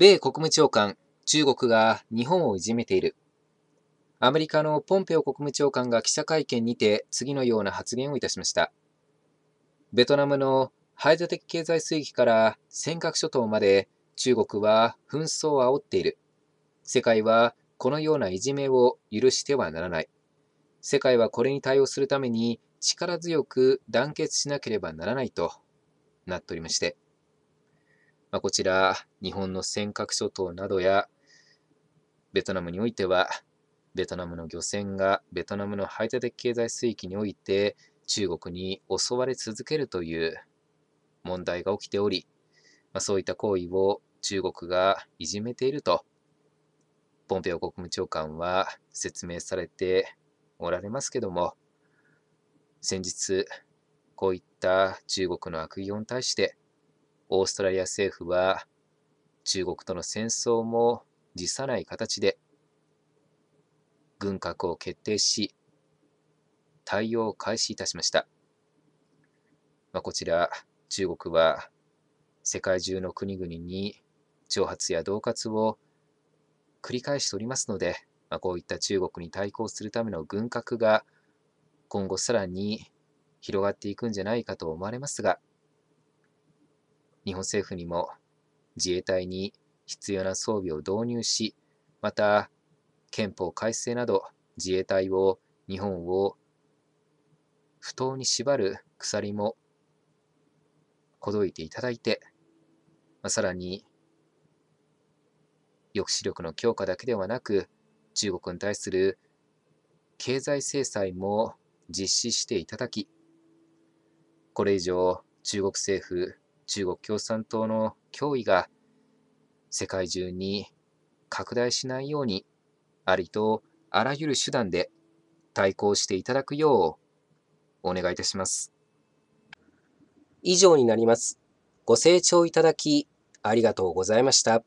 米国務長官、中国が日本をいじめている。アメリカのポンペオ国務長官が記者会見にて次のような発言をいたしました。ベトナムの排他的経済水域から尖閣諸島まで中国は紛争を煽っている。世界はこのようないじめを許してはならない。世界はこれに対応するために力強く団結しなければならないとなっておりまして。まあ、こちら、日本の尖閣諸島などや、ベトナムにおいては、ベトナムの漁船がベトナムの排他的経済水域において中国に襲われ続けるという問題が起きており、まあ、そういった行為を中国がいじめていると、ポンペオ国務長官は説明されておられますけども、先日、こういった中国の悪意をに対して、オーストラリア政府は中国との戦争も辞さない形で軍拡を決定し対応を開始いたしました、まあ、こちら中国は世界中の国々に挑発や恫喝を繰り返しておりますので、まあ、こういった中国に対抗するための軍拡が今後さらに広がっていくんじゃないかと思われますが日本政府にも自衛隊に必要な装備を導入し、また憲法改正など自衛隊を日本を不当に縛る鎖もほどいていただいて、まあ、さらに抑止力の強化だけではなく中国に対する経済制裁も実施していただきこれ以上中国政府中国共産党の脅威が世界中に拡大しないように、ありとあらゆる手段で対抗していただくようお願いいたします。以上になります。ご清聴いただきありがとうございました。